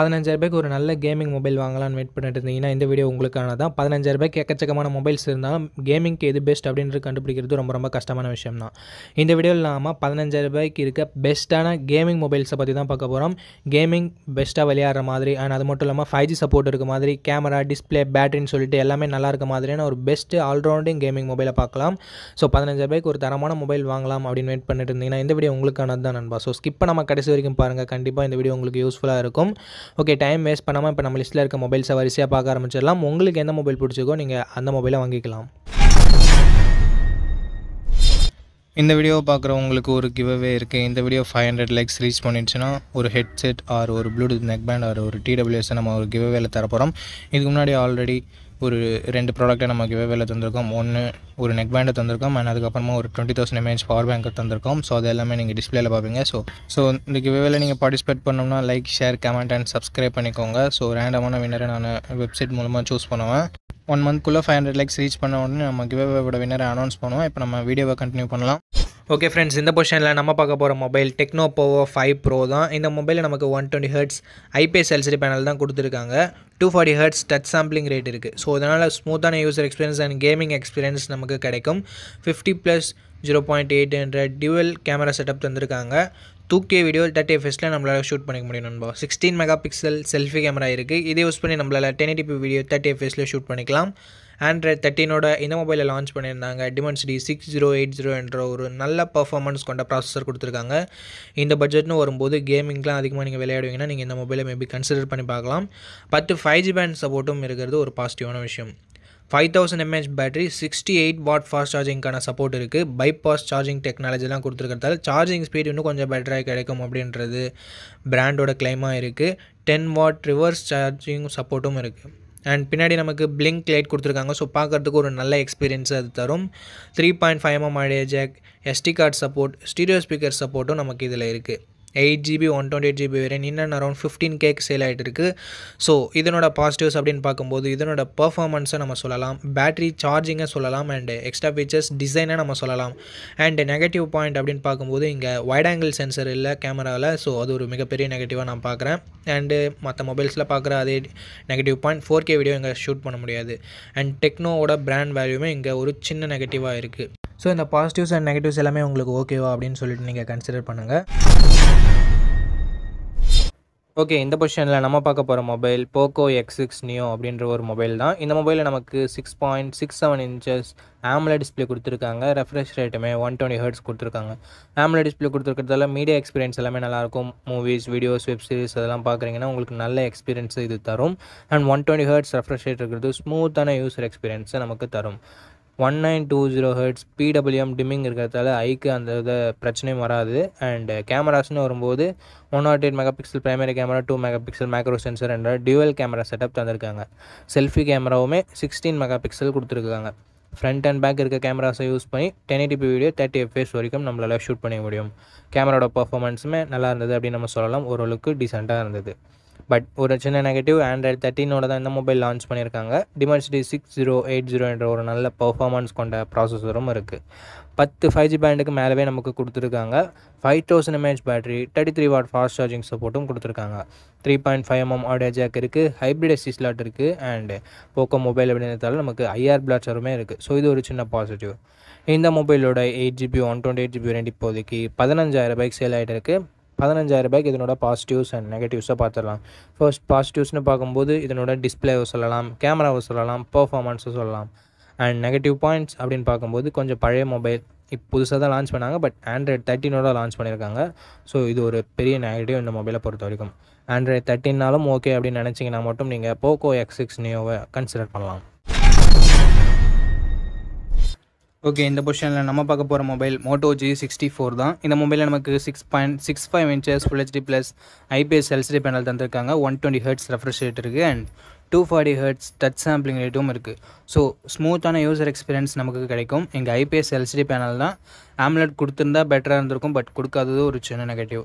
ரூபாய்க்கு ஒரு நல்ல கேமிங் மொபைல் வாங்கலாம்னு வெயிட் பண்ணிட்டு இருந்தீங்கன்னா இந்த வீடியோ உங்களுக்கான தான் பதினஞ்சாயிரரூபாய்க்கு எக்கச்சக்கமான மொபைல்ஸ் இருந்தாலும் கேமிங்க்கு எது பெஸ்ட் அப்படின்றது கண்டுபிடிக்கிறது ரொம்ப ரொம்ப கஷ்டமான விஷயம் தான் இந்த இல்லாமல் பதினஞ்சாயிரம் ரூபாய்க்கு இருக்க பெஸ்ட்டான கேமிங் மொபைல்ஸை பற்றி தான் பார்க்க போகிறோம் கேமிங் பெஸ்ட்டாக விளையாடுற மாதிரி அண்ட் அது மட்டும் இல்லாமல் ஃபைவ் ஜி சப்போர்ட் இருக்க மாதிரி கேமரா டிஸ்பிளே பேட்டரின்னு சொல்லிட்டு எல்லாமே நல்லா இருக்க மாதிரியான ஒரு பெஸ்ட்டு ஆல்ரவுண்டிங் கேமிங் மொபைலை பார்க்கலாம் ஸோ ரூபாய்க்கு ஒரு தரமான மொபைல் வாங்கலாம் அப்படின்னு வெயிட் பண்ணிட்டு இருந்தீங்கன்னா இந்த வீடியோ உங்களுக்கானது தான் நண்பா ஸோ ஸ்கிப்பை நம்ம கடைசி வரைக்கும் பாருங்கள் கண்டிப்பாக இந்த வீடியோ உங்களுக்கு யூஸ்ஃபுல்லாக இருக்கும் ஓகே டைம் வேஸ்ட் பண்ணாமல் இப்போ நம்ம லிஸ்ட்டில் இருக்க மொபைல்ஸை வரிசையாக பார்க்க ஆரம்பிச்சிடலாம் உங்களுக்கு எந்த மொபைல் பிடிச்சிக்கோ நீங்கள் அந்த மொபைலை வாங்கிக்கலாம் இந்த வீடியோவை பார்க்குறவங்களுக்கு ஒரு கிவ்வே இருக்குது இந்த video five hundred likes reach பண்ணிடுச்சுன்னா ஒரு ஹெட்செட் ஆர் ஒரு ப்ளூடூத் நெக் பேண்ட் ஆர் ஒரு டிடபிள்யூஎஸ் நம்ம ஒரு கிவ்வேல தரப்போகிறோம் இதுக்கு முன்னாடி ஆல்ரெடி ஒரு ரெண்டு ப்ராடக்ட்டை நம்ம கிவேவேல தந்திருக்கோம் ஒன்று ஒரு நெக் பேண்டை தந்திருக்கோம் அண்ட் அதுக்கப்புறமா ஒரு டுவெண்ட்டி தௌசண்ட் எம்ஏஹெச் பவர் பேங்கை தந்திருக்கோம் ஸோ அது எல்லாமே நீங்கள் டிஸ்பிளேல பார்ப்பீங்க ஸோ ஸோ இந்த கிவேவேல நீங்கள் பார்ட்டிசிபேட் பண்ணோம்னா like share comment and subscribe பண்ணிக்கோங்க ஸோ ரேண்டமான வின்னரை நான் வெப்சைட் மூலமாக சூஸ் பண்ணுவேன் ஒன் மந்த்குள்ளே ஃபைவ் ஹண்ட்ரட் லைக்ஸ் ரீச் பண்ண உடனே நம்ம கிவேவோட வின்னரை அனௌன்ஸ் பண்ணுவோம் இப்போ நம்ம வீடியோவை கண்டினியூ பண்ணலாம் ஓகே ஃப்ரெண்ட்ஸ் இந்த பொசிஷனில் நம்ம பார்க்க போகிற mobile Tecno Pova five pro தான் இந்த மொபைலில் நமக்கு one twenty hertz IPS LCD panel தான் கொடுத்துருக்காங்க two forty hertz touch sampling rate இருக்குது ஸோ இதனால் ஸ்மூத்தான user experience and gaming experience நமக்கு கிடைக்கும் fifty plus zero point eight hundred dual camera setup தந்திருக்காங்க தூக்கிய வீடியோ தேர்ட்டி எஃப்எஸில் நம்மளால் ஷூட் பண்ணிக்க முடியும் நண்பா sixteen mega pixel selfie camera இருக்குது இதை யூஸ் பண்ணி நம்மளால் டென் எயிட்டி வீடியோ தேர்ட்டி எஃப்எஸில் ஷூட் பண்ணிக்கலாம் ஆண்ட்ராய்ட் தேர்ட்டினோட இந்த மொபைலை லான்ச் பண்ணியிருந்தாங்க Dimensity six zero eight zero என்ற ஒரு நல்ல பர்ஃபார்மன்ஸ் கொண்ட ப்ராசஸர் கொடுத்துருக்காங்க இந்த பட்ஜெட்னு வரும்போது கேமிங்லாம் அதிகமாக நீங்கள் விளையாடுவீங்கன்னா நீங்கள் இந்த மொபைலை மேபி கன்சிடர் பண்ணி பார்க்கலாம் பத்து ஃபைவ் ஜி பேண்ட் சப்போர்ட்டும் இருக்கிறது ஒரு பாசிட்டிவான விஷயம் five thousand mAh battery sixty eight watt fast சார்ஜிங்க்கான சப்போர்ட் இருக்குது பைபாஸ் சார்ஜிங் டெக்னாலஜிலாம் கொடுத்துருக்கிறதால சார்ஜிங் ஸ்பீட் இன்னும் கொஞ்சம் பெட்டராக கிடைக்கும் அப்படின்றது பிராண்டோட கிளைமாக இருக்குது டென் வாட் ரிவர்ஸ் சார்ஜிங் சப்போர்ட்டும் இருக்குது அண்ட் பின்னாடி நமக்கு பிளிங்க் லைட் கொடுத்துருக்காங்க ஸோ பார்க்குறதுக்கு ஒரு நல்ல எக்ஸ்பீரியன்ஸ் அது தரும் three point five mm audio jack SD card support stereo speaker சப்போர்ட்டும் நமக்கு இதில் இருக்குது eight GB one twenty eight GB variant இன்னும் அரௌண்ட் ஃபிஃப்டீன் கேக்கு சேல் ஆகிட்டு இருக்குது ஸோ இதனோட பாசிட்டிவ்ஸ் அப்படின்னு பார்க்கும்போது இதனோட பர்ஃபார்மன்ஸை நம்ம சொல்லலாம் பேட்டரி சார்ஜிங்கை சொல்லலாம் அண்டு எக்ஸ்ட்ரா ஃபீச்சர்ஸ் டிசைனை நம்ம சொல்லலாம் அண்டு நெகட்டிவ் பாயிண்ட் அப்படின்னு பார்க்கும்போது இங்கே வைட் ஆங்கிள் சென்சர் இல்லை கேமராவில் ஸோ அது ஒரு மிகப்பெரிய நெகட்டிவாக நான் பார்க்குறேன் அண்டு மற்ற மொபைல்ஸில் பார்க்குற அதே negative point four K video இங்கே ஷூட் பண்ண முடியாது அண்ட் டெக்னோவோட பிராண்ட் வேல்யூமே இங்கே ஒரு சின்ன நெகட்டிவாக இருக்குது ஸோ இந்த பாசிட்டிவ்ஸ் அண்ட் நெகட்டிவ்ஸ் எல்லாமே உங்களுக்கு ஓகேவா அப்படின்னு சொல்லிட்டு நீங்கள் கன்சிடர் பண்ணுங்கள் ஓகே இந்த பொசிஷனில் நம்ம பார்க்க போகிற mobile Poco X six Neo அப்படின்ற ஒரு மொபைல் தான் இந்த மொபைலில் நமக்கு six point six seven inches AMOLED display கொடுத்துருக்காங்க ரெஃப்ரெஷ் ரேட்டுமே ஒன் டுவெண்ட்டி ஹர்ட்ஸ் கொடுத்துருக்காங்க ஆம்ல டிஸ்பிளே கொடுத்துருக்கிறதால மீடியா எக்ஸ்பீரியன்ஸ் எல்லாமே நல்லாயிருக்கும் மூவிஸ் வீடியோஸ் வெப் சீரிஸ் அதெல்லாம் பார்க்குறீங்கன்னா உங்களுக்கு நல்ல எக்ஸ்பீரியன்ஸ் இது தரும் and one twenty hertz refresh rate இருக்கிறது ஸ்மூத்தான யூசர் எக்ஸ்பீரியன்ஸை நமக்கு தரும் one nine two zero hertz PWM dimming இருக்கிறதால ஐக்கு அந்த இதை பிரச்சனையும் வராது அண்டு கேமராஸ்னு வரும்போது one nought eight mega pixel primary camera two mega pixel micro sensor என்ற டியூவல் கேமரா செட்டப் தந்திருக்காங்க செல்ஃபி கேமராவுமே சிக்ஸ்டீன் மெகா பிக்சல் கொடுத்துருக்காங்க ஃப்ரண்ட் அண்ட் பேக் இருக்க கேமராஸை யூஸ் பண்ணி ten eighty p video thirty fps வரைக்கும் நம்மளால் ஷூட் பண்ண முடியும் கேமராவோட பர்ஃபார்மன்ஸுமே நல்லா இருந்தது அப்படின்னு நம்ம சொல்லலாம் ஓரளவுக்கு டீசெண்டாக இருந்தது பட் ஒரு சின்ன நெகட்டிவ் ஆண்ட்ராய்ட் தேர்ட்டினோட தான் இந்த மொபைல் லான்ச் பண்ணியிருக்காங்க Dimensity six zero eight zero என்ற ஒரு நல்ல பர்ஃபார்மன்ஸ் கொண்ட ப்ராசஸரும் இருக்குது பத்து ஃபைவ் ஜி பேண்டுக்கு மேலவே நமக்கு கொடுத்துருக்காங்க five thousand mAh battery thirty three watt fast charging சப்போர்ட்டும் கொடுத்துருக்காங்க three point five mm audio jack இருக்குது ஹைப்ரிட் எஸ்டி ஸ்லாட் இருக்குது அண்டு போக்கோ மொபைல் அப்படின்றதால நமக்கு ஐஆர் பிளாட்ஸருமே இருக்குது ஸோ இது ஒரு சின்ன பாசிட்டிவ் இந்த மொபைலோட eight GB one twenty eight GB ரெண்டு இப்போதைக்கு பதினஞ்சாயிரம் பைக் சேல் ஆகிட்டு இருக்குது ரூபாய்க்கு இதனோட பாசிட்டிவ்ஸ் அண்ட் நெகட்டிவ்ஸை பார்த்துடலாம் ஃபர்ஸ்ட் பாசிட்டிவ்ஸ்னு பார்க்கும்போது இதனோட டிஸ்பிளேவை சொல்லலாம் கேமராவை சொல்லலாம் பர்ஃபார்மன்ஸை சொல்லலாம் அண்ட் நெகட்டிவ் பாயிண்ட்ஸ் அப்படின்னு பார்க்கும்போது கொஞ்சம் பழைய மொபைல் இப்போ புதுசாக தான் லான்ச் பண்ணாங்க பட் ஆண்ட்ராய்ட் தேர்ட்டினோட லான்ச் பண்ணியிருக்காங்க ஸோ இது ஒரு பெரிய நெகட்டிவ் இந்த மொபைலை பொறுத்த வரைக்கும் ஆண்ட்ராய்ட் தேர்ட்டின்னாலும் ஓகே அப்படின்னு நினச்சிங்கன்னா மட்டும் நீங்கள் போக்கோ எக்ஸ் சிக்ஸ் நியோவை கன்சிடர் பண்ணலாம் ஓகே இந்த பொசிஷனில் நம்ம பார்க்க போகிற mobile Moto G sixty four தான் இந்த மொபைலில் நமக்கு six point six five inches full HD plus IPS LCD panel தந்திருக்காங்க one twenty hertz refresh rate இருக்குது and two forty hertz touch sampling ரேட்டும் இருக்குது ஸோ ஸ்மூத்தான யூசர் எக்ஸ்பீரியன்ஸ் நமக்கு கிடைக்கும் எங்கள் ஐபிஎஸ் எல்சிடி பேனல் தான் ஆம்லெட் கொடுத்துருந்தா பெட்டராக இருந்திருக்கும் பட் கொடுக்காதது ஒரு சின்ன நெகட்டிவ்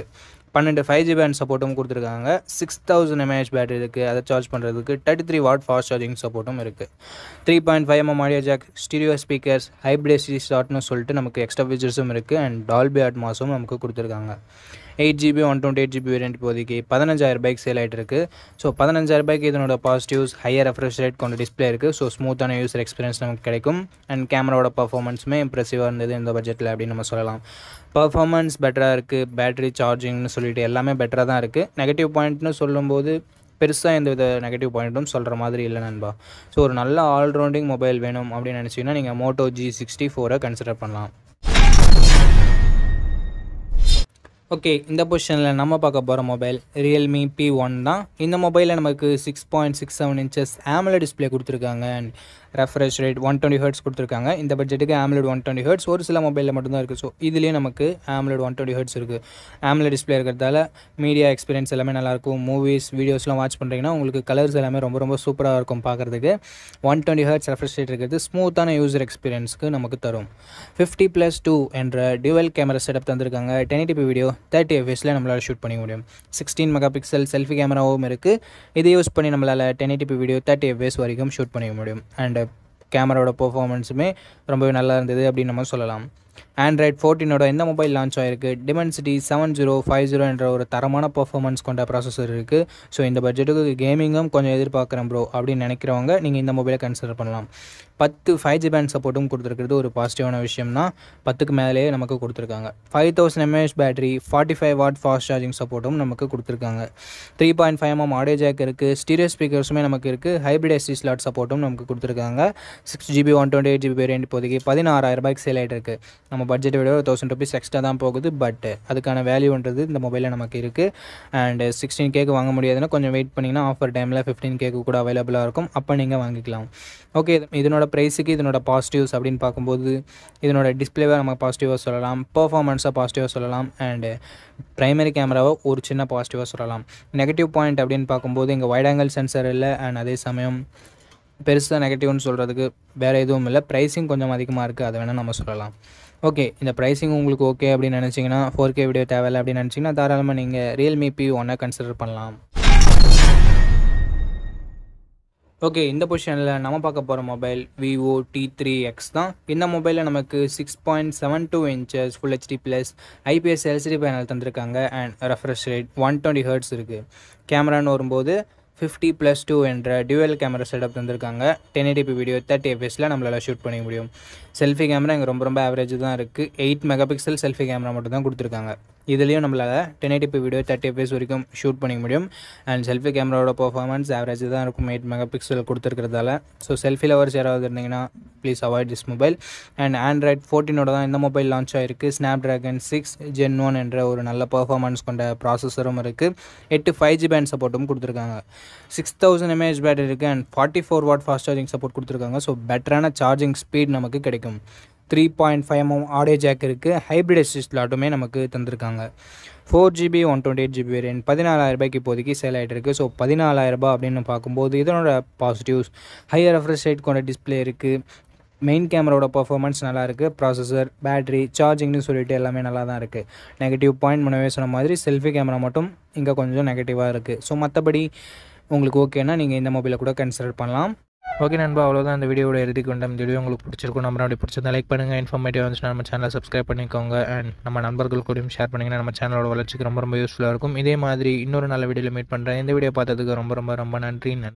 இருக்குது பன்னெண்டு ஃபைவ் ஜி பேண்ட் சப்போர்ட்டும் கொடுத்துருக்காங்க சிக்ஸ் தௌசண்ட் எம்ஏஹெச் பேட்டரி இருக்குது அதை சார்ஜ் பண்ணுறதுக்கு thirty three watt fast charging சப்போர்ட்டும் இருக்குது three point five mm audio jack stereo speakers hybrid சி ஷாட்னு சொல்லிட்டு நமக்கு எக்ஸ்ட்ரா ஃபீச்சர்ஸும் இருக்குது அண்ட் டால்பி அட்மாஸும் நமக்கு கொடுத்துருக்காங்க eight GB one twenty eight GB variant இப்போதைக்கு பதினஞ்சாயிரம் ரூபாய்க்கு சேல் ஆகிட்டு இருக்கு ஸோ பதினஞ்சாயிரம் ரூபாய்க்கு இதனோட பாசிட்டிவ்ஸ் ஹையர் ரெஃப்ரெஷ் ரேட் கொண்ட டிஸ்பிளே இருக்குது ஸோ ஸ்மூத்தான யூசர் எக்ஸ்பீரியன்ஸ் நமக்கு கிடைக்கும் அண்ட் கேமராவோட பர்ஃபார்மன்ஸுமே இம்ப்ரெசிவாக இருந்தது இந்த பட்ஜெட்டில் அப்படின்னு நம்ம சொல்லலாம் பர்ஃபார்மன்ஸ் பெட்டராக இருக்குது பேட்டரி சார்ஜிங்னு சொல்லிட்டு எல்லாமே பெட்டராக தான் இருக்குது நெகட்டிவ் பாயிண்ட்னு சொல்லும்போது பெருசாக எந்த வித நெகட்டிவ் பாயிண்ட்டும் சொல்கிற மாதிரி இல்லை நண்பா ஸோ ஒரு நல்ல ஆல்ரவுண்டிங் மொபைல் வேணும் அப்படின்னு நினச்சிங்கன்னா நீங்கள் மோட்டோ ஜி சிக்ஸ்டி ஃபோரை கன்சிடர் பண்ணலாம் ஓகே இந்த பொசிஷனில் நம்ம பார்க்க போகிற மொபைல் ரியல்மி பி ஒன் தான் இந்த மொபைலில் நமக்கு six point six seven inches ஆமலை டிஸ்பிளே கொடுத்துருக்காங்க and refresh rate one twenty hertz கொடுத்துருக்காங்க இந்த பட்ஜெட்டுக்கு ஆம்லெட் ஒன் டுவெண்ட்டி ஹர்ட்ஸ் ஒரு சில மொபைலில் மட்டும்தான் இருக்குது ஸோ இதுலேயே நமக்கு ஆம்லெட் ஒன் டுவெண்ட்டி ஹர்ட்ஸ் இருக்குது ஆம்லெட் டிஸ்பிளே இருக்கிறதால மீடியா எக்ஸ்பீரியன்ஸ் எல்லாமே நல்லாயிருக்கும் மூவிஸ் வீடியோஸ்லாம் வாட்ச் பண்ணுறீங்கன்னா உங்களுக்கு கலர்ஸ் எல்லாமே ரொம்ப ரொம்ப சூப்பராக இருக்கும் பார்க்குறதுக்கு one twenty hertz refresh rate இருக்கிறது ஸ்மூத்தான யூசர் எக்ஸ்பீரியன்ஸ்க்கு நமக்கு தரும் ஃபிஃப்டி ப்ளஸ் டூ என்ற டியூவல் கேமரா செட்டப் தந்திருக்காங்க டென் டிபி வீடியோ தேர்ட்டி எஃப்எஸில் நம்மளால் ஷூட் பண்ணிக்க முடியும் சிக்ஸ்டீன் மெகா பிக்சல் செல்ஃபி கேமராவும் இருக்குது இதை யூஸ் பண்ணி நம்மளால் டென் டிபி வீடியோ தேர்ட்டி எஃப்எஸ் வரைக்கும் ஷூட் பண்ணிக்க முடியும் அண்ட் கேமராவோட பர்ஃபார்மன்ஸுமே ரொம்பவே நல்லா இருந்தது அப்படின்னு நம்ம சொல்லலாம் ஆண்ட்ராய்ட் ஃபோர்டீனோட எந்த மொபைல் லான்ச் ஆயிருக்கு Dimensity seven zero five zero என்ற ஒரு தரமான பர்ஃபார்மன்ஸ் கொண்ட ப்ராசஸர் இருக்குது ஸோ இந்த பட்ஜெட்டுக்கு கேமிங்கும் கொஞ்சம் எதிர்பார்க்குறேன் ப்ரோ அப்படின்னு நினைக்கிறவங்க நீங்கள் இந்த மொபைலை கன்சிடர் பண்ணலாம் பத்து ஃபைவ் ஜி பேண்ட் சப்போர்ட்டும் கொடுத்துருக்கிறது ஒரு பாசிட்டிவான விஷயம் தான் பத்துக்கு மேலேயே நமக்கு கொடுத்துருக்காங்க five thousand mAh battery forty five watt fast charging சப்போர்ட்டும் நமக்கு கொடுத்துருக்காங்க three point five mm audio jack இருக்குது ஸ்டீரியோ ஸ்பீக்கர்ஸுமே நமக்கு இருக்குது ஹைப்ரிட் எஸ்டி ஸ்லாட் சப்போர்ட்டும் நமக்கு கொடுத்துருக்காங்க six GB one twenty eight GB variant இப்போதைக்கு பதினாறாயிரம் ரூபாய்க்கு சேல் ஆகிட்டு இருக்குது நம்ம பட்ஜெட்டை விட ஒரு தௌசண்ட் ருபீஸ் எக்ஸ்ட்ரா தான் போகுது பட் அதுக்கான வேல்யூன்றது இந்த மொபைலில் நமக்கு இருக்குது அண்ட் சிக்ஸ்டீன் கேக்கு வாங்க முடியாதுன்னா கொஞ்சம் வெயிட் பண்ணிங்கன்னா ஆஃபர் டைமில் ஃபிஃப்டீன் கேக்கு கூட அவைலபிளாக இருக்கும் அப்போ நீங்கள் வாங்கிக்கலாம் ஓகே இதனோட ப்ரைஸுக்கு இதனோட பாசிட்டிவ்ஸ் அப்படின்னு பார்க்கும்போது இதனோட டிஸ்பிளேவை நம்ம பாசிட்டிவாக சொல்லலாம் பர்ஃபார்மன்ஸாக பாசிட்டிவாக சொல்லலாம் அண்ட் ப்ரைமரி கேமராவை ஒரு சின்ன பாசிட்டிவாக சொல்லலாம் நெகட்டிவ் பாயிண்ட் அப்படின்னு பார்க்கும்போது இங்கே வைட் ஆங்கிள் சென்சர் இல்லை அண்ட் அதே சமயம் பெருசாக நெகட்டிவ்னு சொல்கிறதுக்கு வேறு எதுவும் இல்லை ப்ரைஸிங் கொஞ்சம் அதிகமாக இருக்குது அதை வேணால் நம்ம சொல்லலாம் ஓகே இந்த ப்ரைஸிங் உங்களுக்கு ஓகே அப்படின்னு நினச்சிங்கன்னா ஃபோர் கே வீடியோ தேவையில்லை அப்படின்னு நினச்சிங்கன்னா தாராளமாக நீங்கள் ரியல்மி பி ஒன்னை கன்சிடர் பண்ணலாம் ஓகே இந்த பொசிஷனில் நம்ம பார்க்க போகிற mobile Vivo T three X தான் இந்த மொபைலில் நமக்கு six point seven two inches full HD plus IPS LCD panel தந்திருக்காங்க and refresh rate one twenty hertz இருக்குது கேமரான்னு வரும்போது ஃபிஃப்டி ப்ளஸ் டூ என்ற டியூவல் கேமரா செட்டப் தந்திருக்காங்க டென் எடிபி வீடியோ தேர்ட்டி எஃப்எஸில் நம்மளால் ஷூட் பண்ணிக்க முடியும் செல்ஃபி கேமரா இங்கே ரொம்ப ரொம்ப ஆவரேஜ் தான் இருக்குது eight mega pixel selfie camera மட்டும் தான் கொடுத்துருக்காங்க இதுலேயும் நம்மளால் ten P video thirty fps வரைக்கும் ஷூட் பண்ணிக்க முடியும் அண்ட் செல்ஃபி கேமராவோட பர்ஃபார்மன்ஸ் ஆவரேஜ் தான் இருக்கும் எயிட் மெகா பிக்சல் கொடுத்துருக்கிறதால ஸோ செல்ஃபி லவர்ஸ் யாராவது இருந்தீங்கன்னா please avoid this mobile and Android ஃபோர்டினோட தான் இந்த மொபைல் லான்ச் ஆகிருக்கு Snapdragon six gen one என்ற ஒரு நல்ல பர்ஃபார்மன்ஸ் கொண்ட ப்ராசஸரும் இருக்குது எட்டு ஃபைவ் ஜி பேண்ட் சப்போர்ட்டும் கொடுத்துருக்காங்க சிக்ஸ் தௌசண்ட் எம்ஏஹெச் பேட்டரி இருக்குது and forty four watt fast charging support கொடுத்துருக்காங்க ஸோ பெட்டரான சார்ஜிங் ஸ்பீட் நமக்கு கிடைக்கும் three point five mm audio jack இருக்குது ஹைப்ரிட் அசிஸ்ட் லாட்டுமே நமக்கு தந்திருக்காங்க four GB one twenty eight GB பதினாலாயிரம் ரூபாய்க்கு இப்போதைக்கு சேல் ஆகிட்டு இருக்குது ஸோ ரூபாய் அப்படின்னு பார்க்கும்போது இதனோட பாசிட்டிவ்ஸ் ஹையர் ரெஃப்ரெஷ் ரேட் கொண்ட டிஸ்பிளே இருக்குது மெயின் கேமராவோட பர்ஃபார்மன்ஸ் நல்லா இருக்குது ப்ராசஸர் பேட்ரி சார்ஜிங்னு சொல்லிட்டு எல்லாமே நல்லா தான் இருக்குது நெகட்டிவ் பாயிண்ட் முன்னவே சொன்ன மாதிரி செல்ஃபி கேமரா மட்டும் இங்கே கொஞ்சம் நெகட்டிவாக இருக்குது ஸோ மற்றபடி உங்களுக்கு ஓகேன்னா நீங்கள் இந்த மொபைலை கூட கன்சிடர் பண்ணலாம் ஓகே நண்பா அவ்வளோதான் இந்த வீடியோட எழுதி கொண்டோம் இந்த வீடியோ உங்களுக்கு பிடிச்சிருக்கும் நம்ம அப்படி பிடிச்சிருந்தா லைக் பண்ணுங்கள் இன்ஃபர்மேட்டிவ் வந்து நம்ம சேனலை சப்ஸ்கிரைப் பண்ணிக்கோங்க அண்ட் நம்ம நண்பர்கள் கூடயும் ஷேர் பண்ணிங்கன்னா நம்ம சேனலோட வளர்ச்சிக்கு ரொம்ப ரொம்ப யூஸ்ஃபுல்லாக இருக்கும் இதே மாதிரி இன்னொரு நல்ல வீடியோவில் மீட் பண்ணுறேன் இந்த வீடியோ பார்த்ததுக்கு ரொம்ப ரொம்ப ரொம்ப நன்றி